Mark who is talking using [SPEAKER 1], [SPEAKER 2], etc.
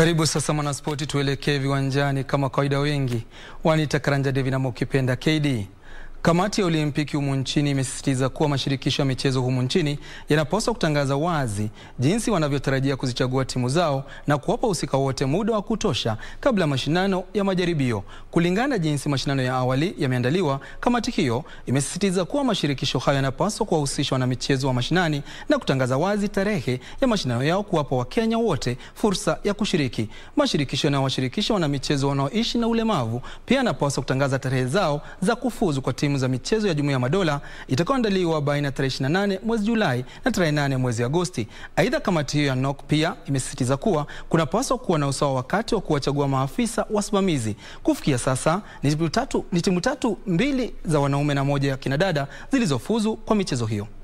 [SPEAKER 1] Karibu sasa mwanaspoti, tuelekee viwanjani kama kawaida, wengi wanita Karanja Devi na mukipenda KD. Kamati ya Olimpiki humu nchini imesisitiza kuwa mashirikisho ya michezo humu nchini yanapaswa kutangaza wazi jinsi wanavyotarajia kuzichagua timu zao na kuwapa wahusika wote muda wa kutosha kabla ya mashindano ya majaribio. Kulingana jinsi mashindano ya awali yameandaliwa, kamati hiyo imesisitiza kuwa mashirikisho hayo yanapaswa kuwahusisha wanamichezo wa mashinani na kutangaza wazi tarehe ya mashindano yao, kuwapa Wakenya wote fursa ya kushiriki. Mashirikisho yanayowashirikisha wanamichezo wanaoishi na ulemavu pia yanapaswa kutangaza tarehe zao za kufuzu kwa timu timu za michezo ya Jumuiya ya Madola itakayoandaliwa baina ya tarehe 28 mwezi Julai na tarehe 8 mwezi Agosti. Aidha, kamati hiyo ya NOC pia imesisitiza kuwa kunapaswa kuwa na usawa wakati wa kuwachagua maafisa wasimamizi. Kufikia sasa ni timu tatu, ni timu tatu mbili za wanaume na moja ya kinadada zilizofuzu kwa michezo hiyo.